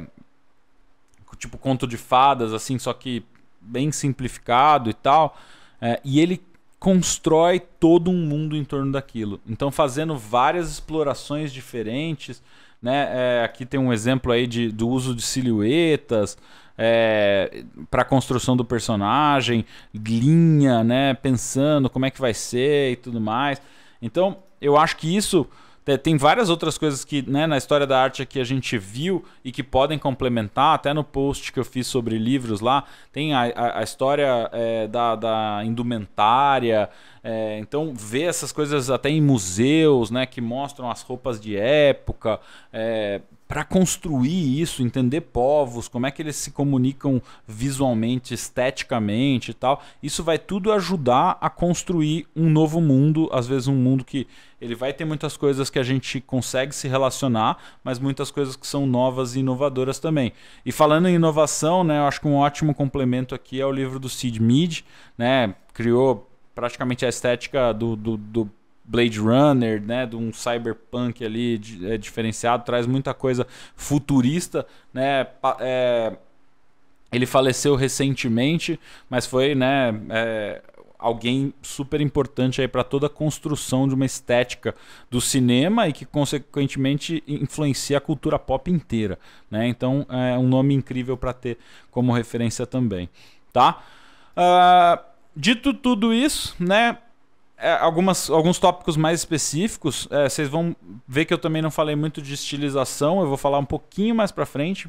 tipo conto de fadas, assim, só que bem simplificado e tal. É, e ele constrói todo um mundo em torno daquilo. Então, fazendo várias explorações diferentes. Né? É, aqui tem um exemplo aí de, do uso de silhuetas é, para construção do personagem, linha, né? pensando como é que vai ser e tudo mais. Então, eu acho que isso tem várias outras coisas que né, na história da arte aqui a gente viu e que podem complementar. Até no post que eu fiz sobre livros lá, tem a, a, a história é, da, da, indumentária. É, então, ver essas coisas até em museus, né? Que mostram as roupas de época. É, para construir isso, entender povos, como é que eles se comunicam visualmente, esteticamente e tal. Isso vai tudo ajudar a construir um novo mundo, às vezes um mundo que ele vai ter muitas coisas que a gente consegue se relacionar, mas muitas coisas que são novas e inovadoras também. E falando em inovação, né, eu acho que um ótimo complemento aqui é o livro do Sid Mead, né? Criou praticamente a estética do, do, do Blade Runner, né, de um cyberpunk ali é, diferenciado, traz muita coisa futurista, né, é, ele faleceu recentemente, mas foi, né, é, alguém super importante aí para toda a construção de uma estética do cinema e que consequentemente influencia a cultura pop inteira, né? Então é um nome incrível para ter como referência também, tá? Uh, dito tudo isso, né? é, algumas, alguns tópicos mais específicos, é, vocês vão ver que eu também não falei muito de estilização, eu vou falar um pouquinho mais para frente,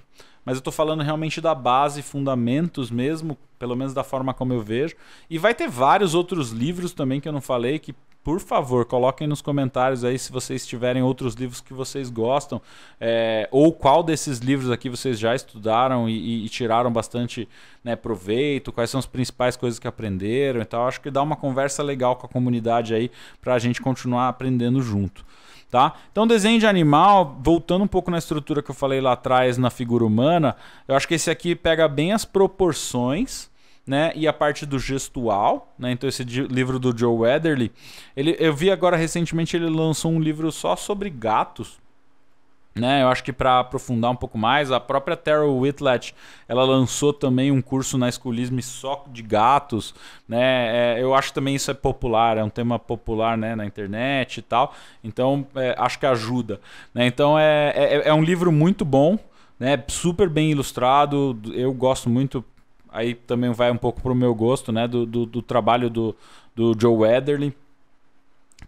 mas eu estou falando realmente da base, fundamentos mesmo, pelo menos da forma como eu vejo. E vai ter vários outros livros também que eu não falei, que por favor, coloquem nos comentários aí se vocês tiverem outros livros que vocês gostam, é, ou qual desses livros aqui vocês já estudaram e, e tiraram bastante né, proveito, quais são as principais coisas que aprenderam e tal. Acho que dá uma conversa legal com a comunidade aí para a gente continuar aprendendo junto. Tá? Então, desenho de animal, voltando um pouco na estrutura que eu falei lá atrás na figura humana, eu acho que esse aqui pega bem as proporções. Né? E a parte do gestual, né? Então esse livro do Joe Weatherly, ele, eu vi agora recentemente ele lançou um livro só sobre gatos, né, eu acho que para aprofundar um pouco mais, a própria Terry Whitlett, ela lançou também um curso na Escolisme só de gatos, né? É, eu acho também isso é popular, é um tema popular, né, na internet e tal. Então, é, acho que ajuda, né? Então é, é, é, é um livro muito bom, né? Super bem ilustrado. Eu gosto muito. Aí também vai um pouco para o meu gosto, né? Do, do, do trabalho do, do Joe Weatherly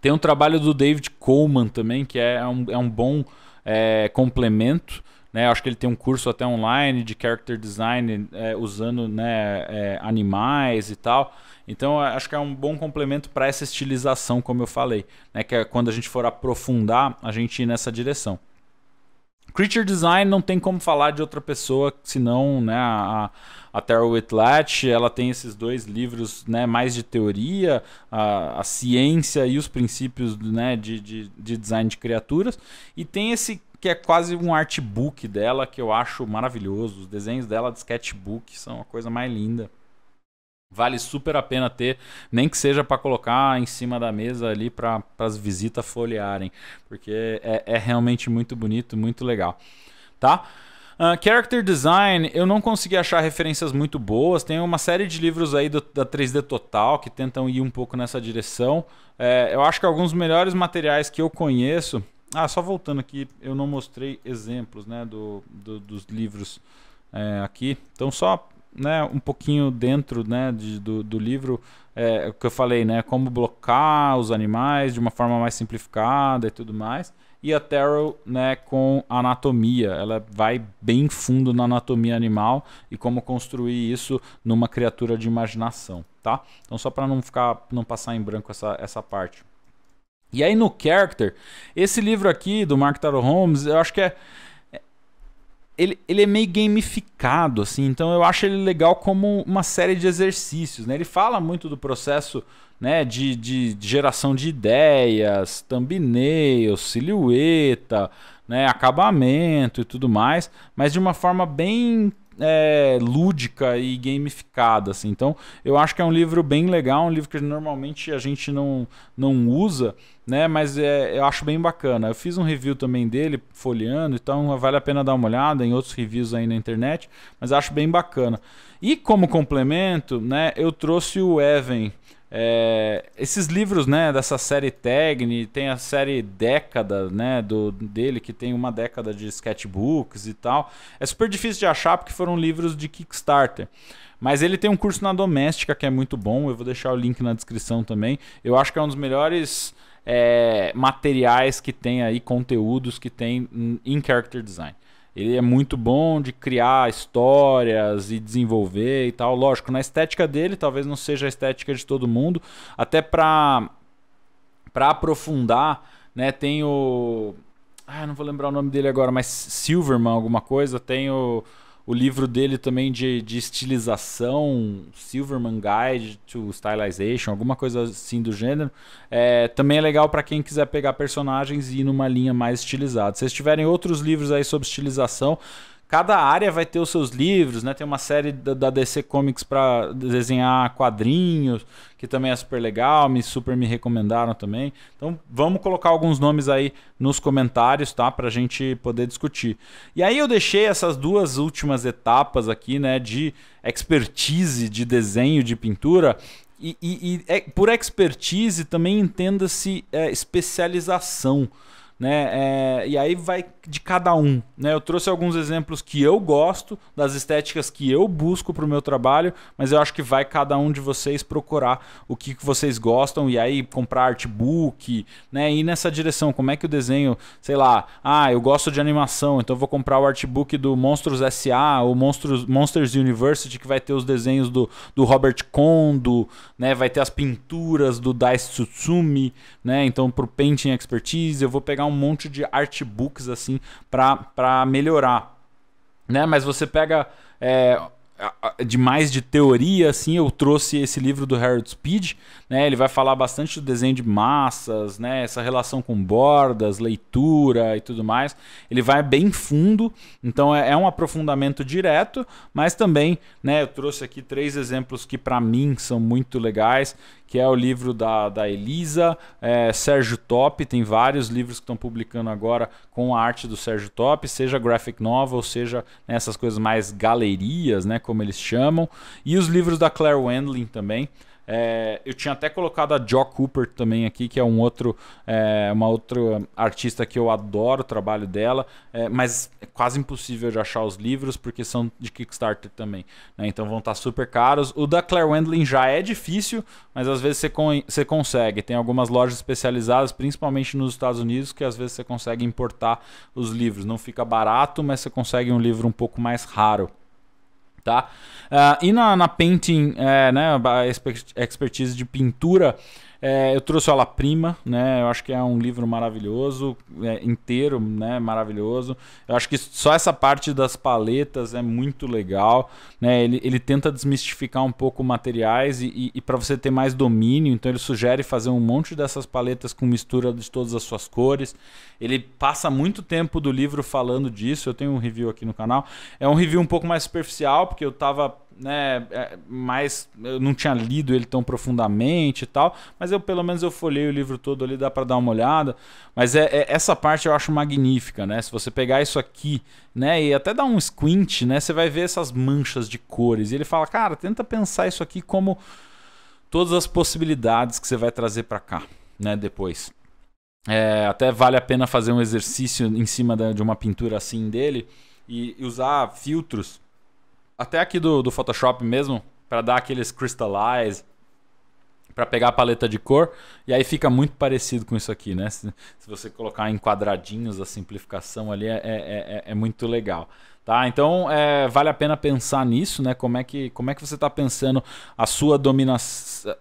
Tem um trabalho do David Coleman também, que é, é um, é um bom é, complemento. Né, acho que ele tem um curso até online de character design é, usando né, é, animais e tal. Então acho que é um bom complemento para essa estilização, como eu falei, né, que é quando a gente for aprofundar, a gente ir nessa direção. Creature design não tem como falar de outra pessoa, senão né, a, a a Tara Whitlatch, ela tem esses dois livros né, mais de teoria, a, a ciência e os princípios né, de, de, de design de criaturas. E tem esse que é quase um artbook dela, que eu acho maravilhoso. Os desenhos dela de sketchbook são a coisa mais linda. Vale super a pena ter, nem que seja para colocar em cima da mesa ali para as visitas folhearem, porque é, é realmente muito bonito, muito legal, tá? Uh, character Design, eu não consegui achar referências muito boas. Tem uma série de livros aí do, da 3D Total que tentam ir um pouco nessa direção. É, eu acho que alguns melhores materiais que eu conheço. Ah, só voltando aqui, eu não mostrei exemplos né, do, do dos livros é, aqui. Então, só né, um pouquinho dentro né, de, do, do livro, é, o que eu falei, né, como blocar os animais de uma forma mais simplificada e tudo mais. E a Terrell, né, com anatomia, ela vai bem fundo na anatomia animal e como construir isso numa criatura de imaginação, tá? Então só para não ficar, não passar em branco essa, essa parte. E aí no character, esse livro aqui do Mark Taro Holmes, eu acho que é ele, ele é meio gamificado, assim, então eu acho ele legal como uma série de exercícios. Né? Ele fala muito do processo né, de, de, geração de ideias, thumbnail, silhueta, né, acabamento e tudo mais, mas de uma forma bem é, lúdica e gamificada. Assim. Então, eu acho que é um livro bem legal, um livro que normalmente a gente não, não usa, né? Mas é, eu acho bem bacana. Eu fiz um review também dele, folheando, então vale a pena dar uma olhada em outros reviews aí na internet, mas acho bem bacana. E como complemento, né, eu trouxe o Evan é, esses livros, né, dessa série Tegni, tem a série Década, né, do, dele, que tem uma década de sketchbooks e tal. É super difícil de achar porque foram livros de Kickstarter. Mas ele tem um curso na Doméstica que é muito bom, eu vou deixar o link na descrição também. Eu acho que é um dos melhores é, materiais que tem aí, conteúdos que tem em character design. Ele é muito bom de criar histórias e desenvolver e tal. Lógico, na estética dele, talvez não seja a estética de todo mundo. Até para para aprofundar, né, tem o ah, não vou lembrar o nome dele agora, mas Silverman alguma coisa, tem o o livro dele também de, de estilização, Silverman Guide to Stylization, alguma coisa assim do gênero. É, também é legal para quem quiser pegar personagens e ir numa linha mais estilizada. Se vocês tiverem outros livros aí sobre estilização, Cada área vai ter os seus livros, né? Tem uma série da, da DC Comics para desenhar quadrinhos, que também é super legal, me super me recomendaram também. Então, vamos colocar alguns nomes aí nos comentários, tá? Pra gente poder discutir. E aí eu deixei essas duas últimas etapas aqui, né, de expertise de desenho de pintura e, e, e é, por expertise também entenda-se é, especialização né? É, e aí vai de cada um, né? Eu trouxe alguns exemplos que eu gosto, das estéticas que eu busco para o meu trabalho, mas eu acho que vai cada um de vocês procurar o que, que vocês gostam e aí comprar artbook, né? E ir nessa direção, como é que o desenho, sei lá, ah, eu gosto de animação, então vou comprar o artbook do Monstros S.A., ou Monstros, Monsters University, que vai ter os desenhos do, do Robert Kondo, né? Vai ter as pinturas do Daisutsumi, né? Então, para o Painting Expertise, eu vou pegar um um monte de artbooks assim para melhorar. Né? Mas você pega é, de mais de teoria, assim, eu trouxe esse livro do Harold Speed, né? Ele vai falar bastante do desenho de massas, né? Essa relação com bordas, leitura e tudo mais. Ele vai bem fundo, então é, é um aprofundamento direto, mas também, né? Eu trouxe aqui três exemplos que para mim são muito legais, que é o livro da, da Elisa, é, Sérgio Top, tem vários livros que estão publicando agora com a arte do Sérgio Top, seja graphic novel, seja nessas né, coisas mais galerias, né, como eles chamam, e os livros da Claire Wendling também. É, eu tinha até colocado a Jo Cooper também aqui, que é um outro, é, uma outra artista que eu adoro o trabalho dela, é, mas é quase impossível de achar os livros porque são de Kickstarter também, né? então vão estar tá super caros. O da Claire Wendling já é difícil, mas às vezes você, con você consegue. Tem algumas lojas especializadas, principalmente nos Estados Unidos, que às vezes você consegue importar os livros. Não fica barato, mas você consegue um livro um pouco mais raro tá? Uh, e na, na painting, é, né, a expertise de pintura, é, eu trouxe ela prima, né? Eu acho que é um livro maravilhoso, é, inteiro, né? Maravilhoso. Eu acho que só essa parte das paletas é muito legal, né? Ele, ele tenta desmistificar um pouco materiais e, e, e para você ter mais domínio, então ele sugere fazer um monte dessas paletas com mistura de todas as suas cores. Ele passa muito tempo do livro falando disso. Eu tenho um review aqui no canal. É um review um pouco mais superficial porque eu tava né, é, eu não tinha lido ele tão profundamente e tal, mas eu pelo menos eu folhei o livro todo ali, dá para dar uma olhada. Mas é, é, essa parte eu acho magnífica, né? Se você pegar isso aqui, né, e até dar um squint, né, você vai ver essas manchas de cores. E ele fala: "Cara, tenta pensar isso aqui como todas as possibilidades que você vai trazer para cá, né, depois. É, até vale a pena fazer um exercício em cima da, de uma pintura assim dele e, e usar filtros até aqui do, do Photoshop mesmo, para dar aqueles crystallize, para pegar a paleta de cor, e aí fica muito parecido com isso aqui, né? Se, se você colocar em quadradinhos a simplificação ali, é, é, é, é muito legal. Tá? Então é, vale a pena pensar nisso, né? Como é que, como é que você está pensando a sua dominação,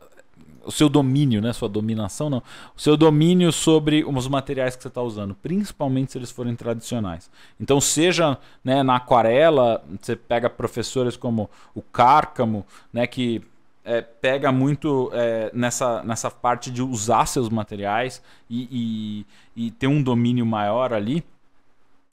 o seu domínio, né? Sua dominação, não. O seu domínio sobre os materiais que você está usando, principalmente se eles forem tradicionais. Então, seja né, na aquarela, você pega professores como o Cárcamo, né? Que é, pega muito é, nessa, nessa parte de usar seus materiais e, e, e ter um domínio maior ali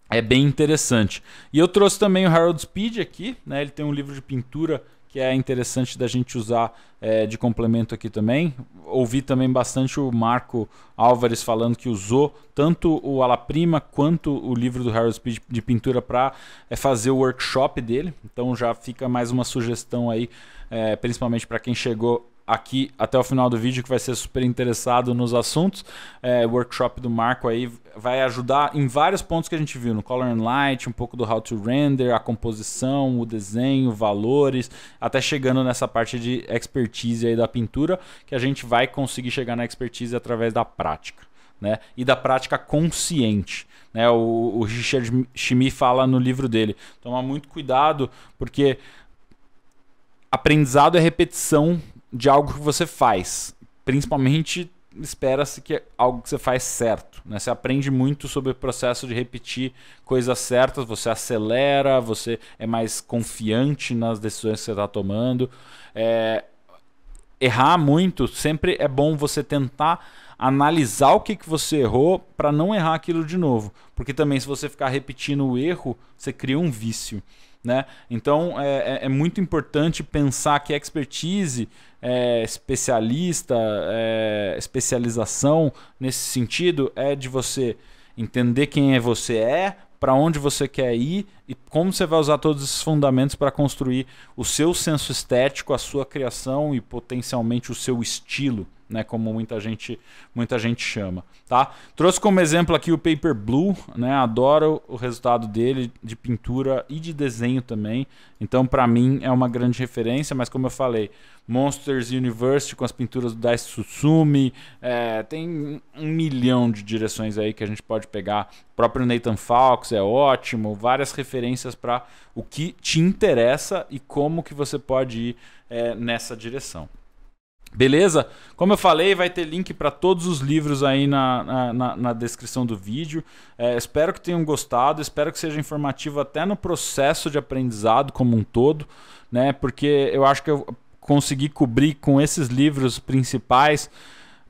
é bem interessante. E eu trouxe também o Harold Speed aqui, né? Ele tem um livro de pintura que é interessante da gente usar é, de complemento aqui também. Ouvi também bastante o Marco Álvares falando que usou tanto o Alaprima quanto o livro do Harold Speed de pintura para é, fazer o workshop dele. Então já fica mais uma sugestão aí, é, principalmente para quem chegou aqui até o final do vídeo que vai ser super interessado nos assuntos. É, o workshop do Marco aí vai ajudar em vários pontos que a gente viu, no Color and Light, um pouco do How to Render, a composição, o desenho, valores, até chegando nessa parte de expertise aí da pintura, que a gente vai conseguir chegar na expertise através da prática. Né? E da prática consciente. Né? O, o Richard Chimi fala no livro dele. Toma muito cuidado, porque aprendizado é repetição de algo que você faz. Principalmente espera-se que é algo que você faz certo. Né? Você aprende muito sobre o processo de repetir coisas certas, você acelera, você é mais confiante nas decisões que você está tomando. É... errar muito, sempre é bom você tentar analisar o que, que você errou para não errar aquilo de novo. Porque também, se você ficar repetindo o erro, você cria um vício. Né? Então é, é, é, muito importante pensar que expertise, é, especialista, é, especialização nesse sentido é de você entender quem é você é, para onde você quer ir e como você vai usar todos esses fundamentos para construir o seu senso estético, a sua criação e potencialmente o seu estilo né, como muita gente, muita gente chama, tá? Trouxe como exemplo aqui o Paper Blue, né? Adoro o resultado dele de pintura e de desenho também. Então, para mim é uma grande referência, mas como eu falei, Monsters University com as pinturas do Dai Sutsumi, é, tem um milhão de direções aí que a gente pode pegar. O próprio Nathan Falks é ótimo, várias referências para o que te interessa e como que você pode ir é, nessa direção. Beleza? Como eu falei, vai ter link para todos os livros aí na, na, na descrição do vídeo. É, espero que tenham gostado, espero que seja informativo até no processo de aprendizado como um todo, né? Porque eu acho que eu consegui cobrir com esses livros principais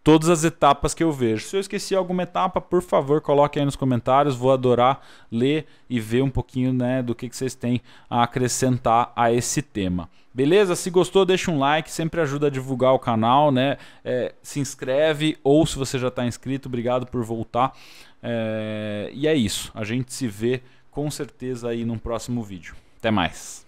todas as etapas que eu vejo. Se eu esqueci alguma etapa, por favor, coloque aí nos comentários. Vou adorar ler e ver um pouquinho né, do que, que vocês têm a acrescentar a esse tema. Beleza? Se gostou, deixa um like, sempre ajuda a divulgar o canal, né? É, se inscreve ou se você já está inscrito, obrigado por voltar. É, e é isso. A gente se vê com certeza aí num próximo vídeo. Até mais.